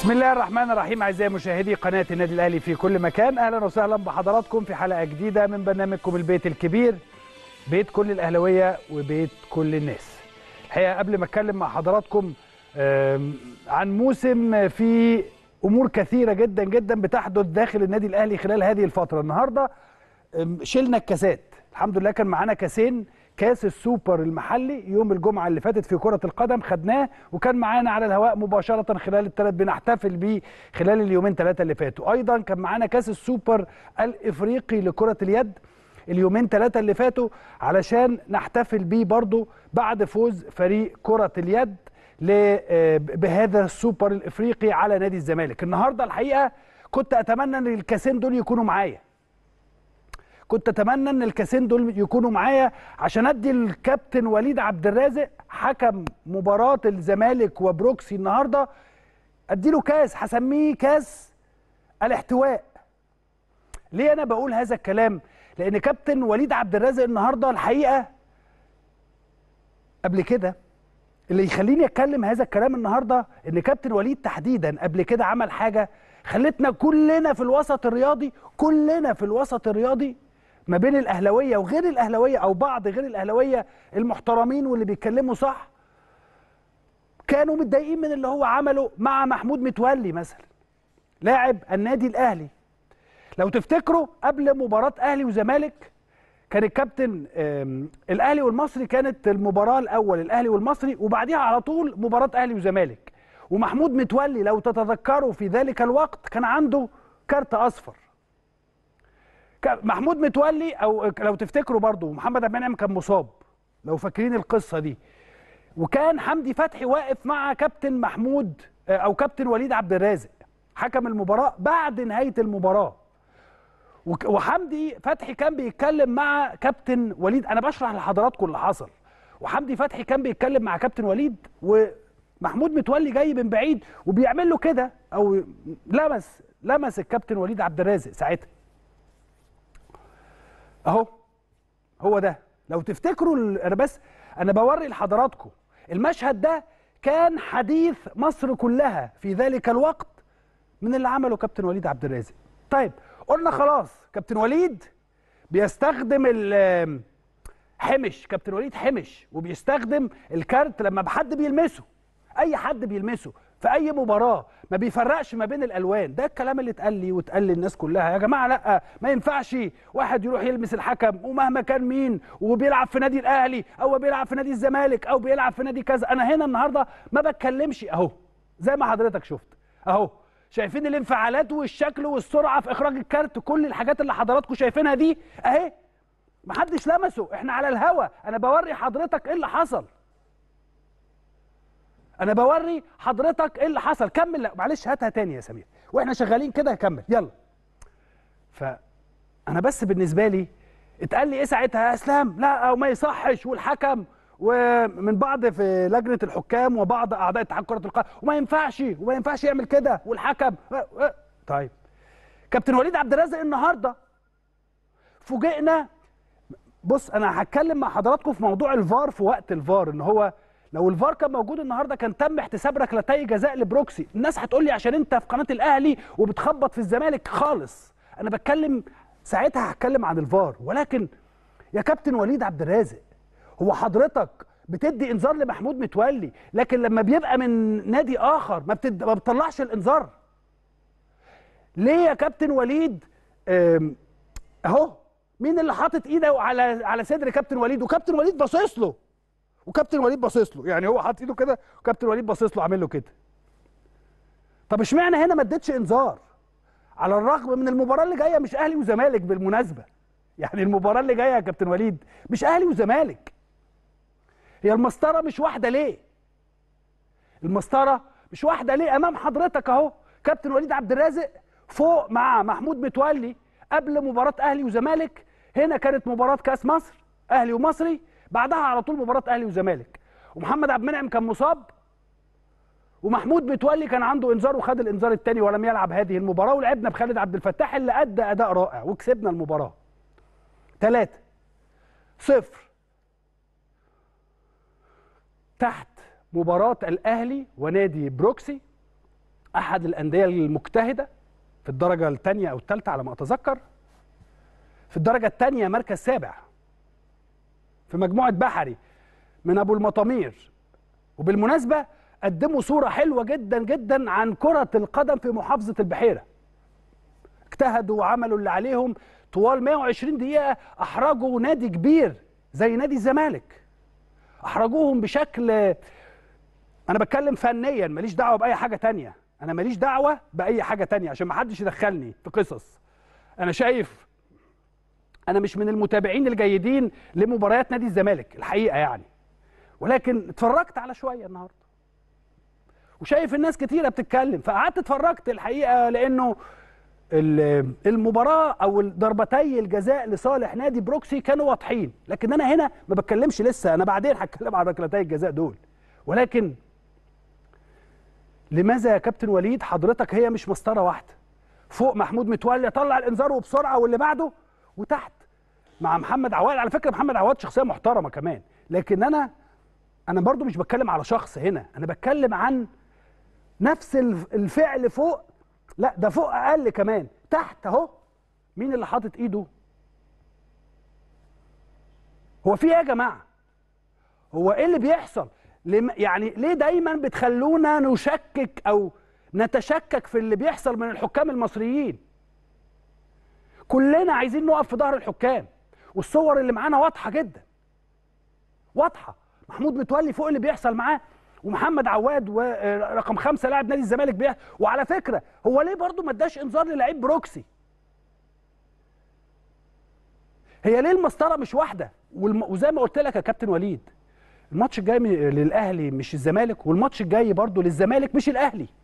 بسم الله الرحمن الرحيم اعزائي مشاهدي قناه النادي الاهلي في كل مكان اهلا وسهلا بحضراتكم في حلقه جديده من برنامجكم البيت الكبير بيت كل الاهلاويه وبيت كل الناس الحقيقه قبل ما اتكلم مع حضراتكم عن موسم في امور كثيره جدا جدا بتحدث داخل النادي الاهلي خلال هذه الفتره النهارده شلنا الكاسات الحمد لله كان معانا كاسين كاس السوبر المحلي يوم الجمعه اللي فاتت في كره القدم خدناه وكان معانا على الهواء مباشره خلال الثلاث بنحتفل بيه خلال اليومين ثلاثه اللي فاتوا ايضا كان معانا كاس السوبر الافريقي لكره اليد اليومين ثلاثه اللي فاتوا علشان نحتفل بيه برضه بعد فوز فريق كره اليد بهذا السوبر الافريقي على نادي الزمالك النهارده الحقيقه كنت اتمنى ان الكاسين دول يكونوا معايا كنت اتمنى ان الكاسين دول يكونوا معايا عشان ادي الكابتن وليد عبد الرازق حكم مباراه الزمالك وبروكسي النهارده ادي له كاس هسميه كاس الاحتواء ليه انا بقول هذا الكلام لان كابتن وليد عبد الرازق النهارده الحقيقه قبل كده اللي يخليني اتكلم هذا الكلام النهارده ان كابتن وليد تحديدا قبل كده عمل حاجه خلتنا كلنا في الوسط الرياضي كلنا في الوسط الرياضي ما بين الاهلاويه وغير الاهلاويه او بعض غير الاهلاويه المحترمين واللي بيتكلموا صح كانوا متضايقين من اللي هو عمله مع محمود متولي مثلا لاعب النادي الاهلي لو تفتكروا قبل مباراه اهلي وزمالك كان الكابتن الاهلي والمصري كانت المباراه الاول الاهلي والمصري وبعديها على طول مباراه اهلي وزمالك ومحمود متولي لو تتذكروا في ذلك الوقت كان عنده كارت اصفر محمود متولي او لو تفتكروا برضو محمد عبد المنعم كان مصاب لو فاكرين القصه دي وكان حمدي فتحي واقف مع كابتن محمود آه، او كابتن وليد عبد الرازق حكم المباراه بعد نهايه المباراه وحمدي فتحي كان بيتكلم مع كابتن وليد انا بشرح لحضراتكم اللي حصل وحمدي فتحي كان بيتكلم مع كابتن وليد ومحمود متولي جاي من بعيد وبيعمل له كده او لمس لمس الكابتن وليد عبد الرازق ساعتها اهو هو ده لو تفتكروا انا بس انا بوري لحضراتكم المشهد ده كان حديث مصر كلها في ذلك الوقت من اللي عمله كابتن وليد عبد الرازق طيب قلنا خلاص كابتن وليد بيستخدم حمش كابتن وليد حمش وبيستخدم الكارت لما حد بيلمسه اي حد بيلمسه في اي مباراه ما بيفرقش ما بين الالوان ده الكلام اللي اتقال لي واتقال للناس كلها يا جماعه لا ما ينفعش واحد يروح يلمس الحكم ومهما كان مين وبيلعب في نادي الاهلي او بيلعب في نادي الزمالك او بيلعب في نادي كذا انا هنا النهارده ما بتكلمش اهو زي ما حضرتك شفت اهو شايفين الانفعالات والشكل والسرعه في اخراج الكارت كل الحاجات اللي حضراتكم شايفينها دي اهي محدش لمسه احنا على الهوا انا بوري حضرتك ايه اللي حصل انا بوري حضرتك ايه اللي حصل كمل لا معلش هاتها تاني يا سمير واحنا شغالين كده كمل يلا فانا بس بالنسبه لي اتقال لي ايه ساعتها يا اسلام لا او ما يصحش والحكم ومن بعض في لجنه الحكام وبعض اعضاء اتحاد كره القدم وما ينفعش وما ينفعش يعمل كده والحكم طيب كابتن وليد عبد الرازق النهارده فوجئنا بص انا هتكلم مع حضراتكم في موضوع الفار في وقت الفار ان هو لو الفار كان موجود النهارده كان تم احتساب ركلتي جزاء لبروكسي الناس هتقول لي عشان انت في قناه الاهلي وبتخبط في الزمالك خالص انا بتكلم ساعتها هتكلم عن الفار ولكن يا كابتن وليد عبد الرازق هو حضرتك بتدي انذار لمحمود متولي لكن لما بيبقى من نادي اخر ما, بتد... ما بتطلعش الانذار ليه يا كابتن وليد اهو مين اللي حاطط ايده على على صدر كابتن وليد وكابتن وليد باصص له وكابتن وليد باصص له يعني هو حاطط ايده كده وكابتن وليد باصص له عامل له كده طب اشمعنى هنا ما اديتش انذار على الرغم من المباراه اللي جايه مش اهلي وزمالك بالمناسبه يعني المباراه اللي جايه يا كابتن وليد مش اهلي وزمالك هي المسطره مش واحده ليه المسطره مش واحده ليه امام حضرتك اهو كابتن وليد عبد الرازق فوق مع محمود متولي قبل مباراه اهلي وزمالك هنا كانت مباراه كاس مصر اهلي ومصري بعدها على طول مباراه اهلي وزمالك ومحمد عبد المنعم كان مصاب ومحمود متولي كان عنده انذار وخد الانذار الثاني ولم يلعب هذه المباراه ولعبنا بخالد عبد الفتاح اللي ادى اداء رائع وكسبنا المباراه ثلاثة صفر تحت مباراة الأهلي ونادي بروكسي أحد الأندية المجتهدة في الدرجة الثانية أو الثالثة على ما أتذكر في الدرجة الثانية مركز سابع في مجموعة بحري من أبو المطامير وبالمناسبة قدموا صورة حلوة جدا جدا عن كرة القدم في محافظة البحيرة اجتهدوا وعملوا اللي عليهم طوال 120 دقيقة أحرجوا نادي كبير زي نادي الزمالك أحرجوهم بشكل أنا بتكلم فنيا ماليش دعوة بأي حاجة تانية أنا ماليش دعوة بأي حاجة تانية عشان محدش يدخلني في قصص أنا شايف انا مش من المتابعين الجيدين لمباريات نادي الزمالك الحقيقه يعني ولكن اتفرجت على شويه النهارده وشايف الناس كتيره بتتكلم فقعدت اتفرجت الحقيقه لانه المباراه او ضربتي الجزاء لصالح نادي بروكسي كانوا واضحين لكن انا هنا ما بتكلمش لسه انا بعدين هتكلم عن ركلتي الجزاء دول ولكن لماذا يا كابتن وليد حضرتك هي مش مسطره واحده فوق محمود متولي طلع الانذار وبسرعه واللي بعده وتحت مع محمد عواد على فكره محمد عواد شخصيه محترمه كمان لكن انا انا برضو مش بتكلم على شخص هنا انا بتكلم عن نفس الفعل فوق لا ده فوق اقل كمان تحت اهو مين اللي حاطط ايده هو في ايه يا جماعه هو ايه اللي بيحصل يعني ليه دايما بتخلونا نشكك او نتشكك في اللي بيحصل من الحكام المصريين كلنا عايزين نقف في ظهر الحكام والصور اللي معانا واضحه جدا واضحه محمود متولي فوق اللي بيحصل معاه ومحمد عواد ورقم آه، خمسة لاعب نادي الزمالك بيها وعلى فكره هو ليه برضو ما اداش انذار للعيب بروكسي هي ليه المسطره مش واحده وزي ما قلت لك يا كابتن وليد الماتش الجاي للاهلي مش الزمالك والماتش الجاي برضو للزمالك مش الاهلي